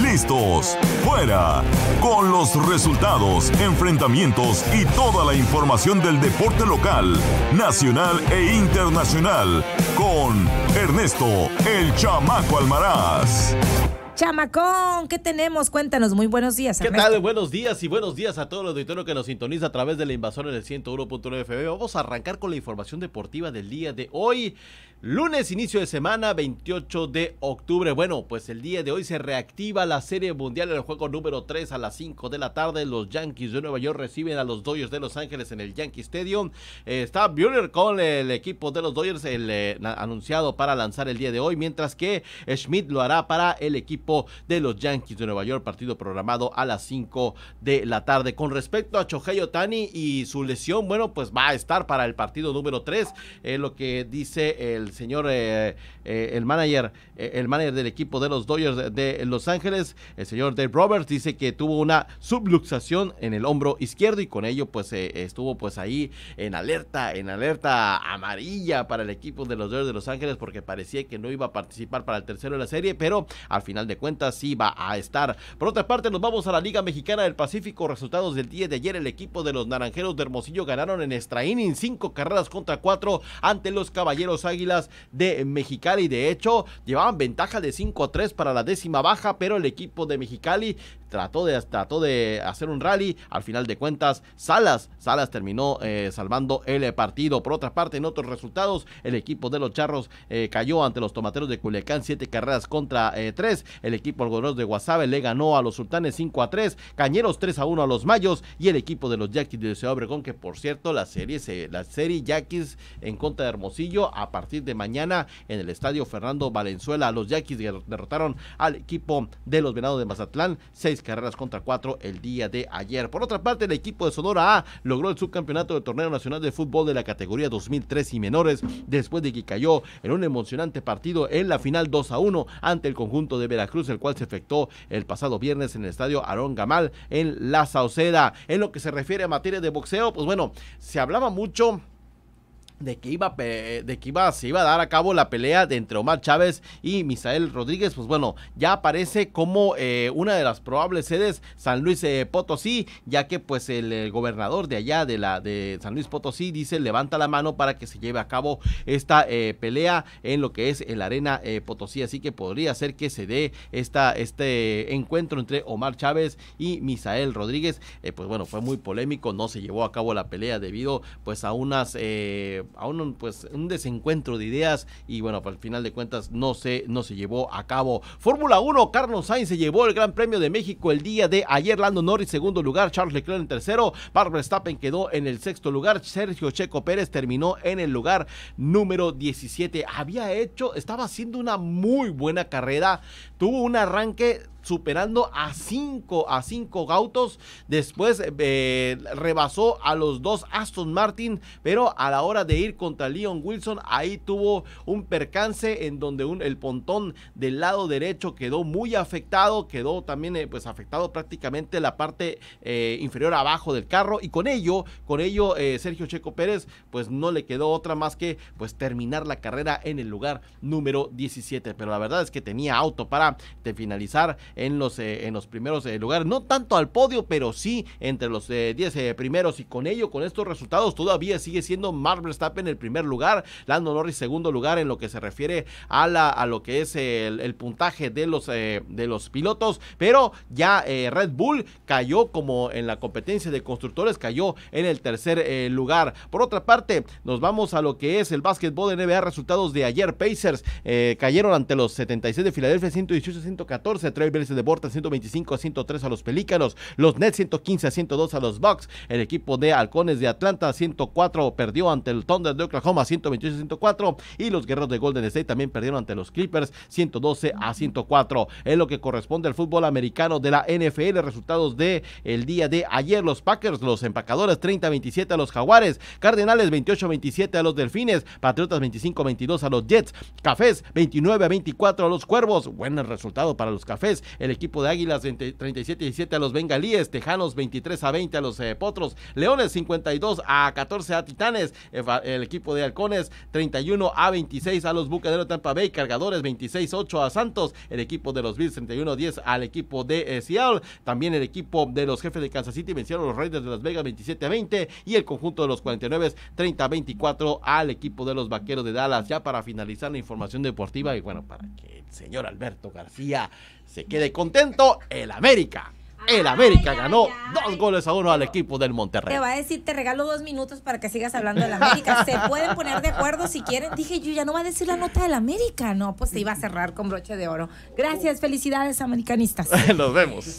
listos, fuera, con los resultados, enfrentamientos y toda la información del deporte local, nacional e internacional, con Ernesto El Chamaco Almaraz chamacón, ¿qué tenemos? Cuéntanos, muy buenos días. ¿Qué tal? Buenos días y buenos días a todos los auditorio que nos sintoniza a través de la invasora en el 101.9 FB. Vamos a arrancar con la información deportiva del día de hoy. Lunes, inicio de semana, 28 de octubre. Bueno, pues el día de hoy se reactiva la Serie Mundial en el juego número 3 a las 5 de la tarde. Los Yankees de Nueva York reciben a los Dodgers de Los Ángeles en el Yankee Stadium. Eh, está Buehler con el equipo de los Dodgers el, eh, anunciado para lanzar el día de hoy, mientras que Schmidt lo hará para el equipo de los Yankees de Nueva York, partido programado a las 5 de la tarde. Con respecto a Shohei Tani y su lesión, bueno, pues va a estar para el partido número 3, eh, lo que dice el señor, eh, eh, el manager, eh, el manager del equipo de los Dodgers de, Los Ángeles, el señor Dave Roberts, dice que tuvo una subluxación en el hombro izquierdo y con ello pues estuvo pues ahí en alerta, en alerta amarilla para el equipo de los Dodgers de Los Ángeles porque parecía que no iba a participar para el tercero de la serie, pero al final de cuenta si va a estar. Por otra parte, nos vamos a la Liga Mexicana del Pacífico. Resultados del día de ayer, el equipo de los Naranjeros de Hermosillo ganaron en extra inning cinco carreras contra cuatro ante los Caballeros Águilas de Mexicali. De hecho, llevaban ventaja de 5 a 3 para la décima baja, pero el equipo de Mexicali trató de, trató de hacer un rally, al final de cuentas Salas, Salas terminó eh, salvando el partido. Por otra parte, en otros resultados, el equipo de los Charros eh, cayó ante los Tomateros de Culiacán, siete carreras contra eh, tres. El equipo algodoneros de Guasave le ganó a los Sultanes 5 a 3, Cañeros 3 a 1 a los Mayos y el equipo de los Yaquis de Ciudad Obregón, que por cierto, la serie, se, la serie Yaquis en contra de Hermosillo a partir de mañana en el estadio Fernando Valenzuela. Los Yaquis derrotaron al equipo de los Venados de Mazatlán 6 carreras contra cuatro el día de ayer. Por otra parte, el equipo de Sonora A logró el subcampeonato del Torneo Nacional de Fútbol de la categoría 2003 y menores después de que cayó en un emocionante partido en la final 2 a 1 ante el conjunto de Veracruz, el cual se efectuó el pasado viernes en el estadio Aarón Gamal en La Sauceda. En lo que se refiere a materia de boxeo, pues bueno, se hablaba mucho de que iba de que iba se iba a dar a cabo la pelea entre Omar Chávez y Misael Rodríguez pues bueno ya aparece como eh, una de las probables sedes San Luis eh, Potosí ya que pues el, gobernador de allá de la de San Luis Potosí dice levanta la mano para que se lleve a cabo esta eh, pelea en lo que es el arena Potosí así que podría ser que se dé esta este encuentro entre Omar Chávez y Misael Rodríguez pues bueno fue muy polémico no se llevó a cabo la pelea debido pues a unas Aún un, pues, un desencuentro de ideas y bueno, pues, al final de cuentas no se, no se llevó a cabo. Fórmula 1, Carlos Sainz se llevó el Gran Premio de México el día de ayer, Lando Norris segundo lugar, Charles Leclerc en tercero, Barbara Stappen quedó en el sexto lugar, Sergio Checo Pérez terminó en el lugar número 17. Había hecho, estaba haciendo una muy buena carrera, tuvo un arranque superando a cinco, a cinco gautos Después eh, rebasó a los dos Aston Martin, pero a la hora de ir contra Leon Wilson, ahí tuvo un percance en donde el pontón del lado derecho quedó muy afectado, quedó también eh, pues afectado prácticamente la parte eh, inferior abajo del carro y con ello, con ello Sergio Checo Pérez pues no le quedó otra más que pues terminar la carrera en el lugar número 17, pero la verdad es que tenía auto para de finalizar en los, eh, en los primeros eh, lugares, no tanto al podio, pero sí entre los 10 eh, primeros y con ello, con estos resultados, todavía sigue siendo Max en el primer lugar, Lando Norris segundo lugar en lo que se refiere a, la, a lo que es el, puntaje de los, de los pilotos, pero ya Red Bull cayó como en la competencia de constructores, cayó en el tercer lugar. Por otra parte, nos vamos a lo que es el básquetbol de NBA, resultados de ayer, Pacers cayeron ante los 76 de Filadelfia, 118-114, se 125 a 103 a los Pelícanos, los Nets 115 a 102 a los Bucks, el equipo de Halcones de Atlanta 104 perdió ante el Thunder de Oklahoma 128 a 104 y los Guerreros de Golden State también perdieron ante los Clippers 112 a 104. En lo que corresponde al fútbol americano de la NFL, resultados de el día de ayer los Packers, los empacadores 30 a 27 a los Jaguares, Cardenales 28 a 27 a los Delfines, Patriotas 25 a 22 a los Jets, Cafés 29 a 24 a los Cuervos, buen resultado para los Cafés el equipo de Águilas 37-17 a los Bengalíes, Tejanos 23 a 20 a los eh, Potros, Leones 52 a 14 a Titanes, el equipo de Halcones 31 a 26 a los Bucaneros Tampa Bay, Cargadores 26-8 a Santos, el equipo de los Bills 31-10 al equipo de eh, Seattle, también el equipo de los jefes de Kansas City vencieron los Raiders de Las Vegas 27 a 20 y el conjunto de los 49 30 a 24 al equipo de los Vaqueros de Dallas. Ya para finalizar la información deportiva y bueno, para que el señor Alberto García se quede de contento el América. El América ganó dos goles a uno al equipo del Monterrey. Te va a decir, te regalo dos minutos para que sigas hablando del América. Se pueden poner de acuerdo si quieren. Dije, yo ya no va a decir la nota del América. No, pues se iba a cerrar con broche de oro. Gracias, felicidades, americanistas. Nos vemos.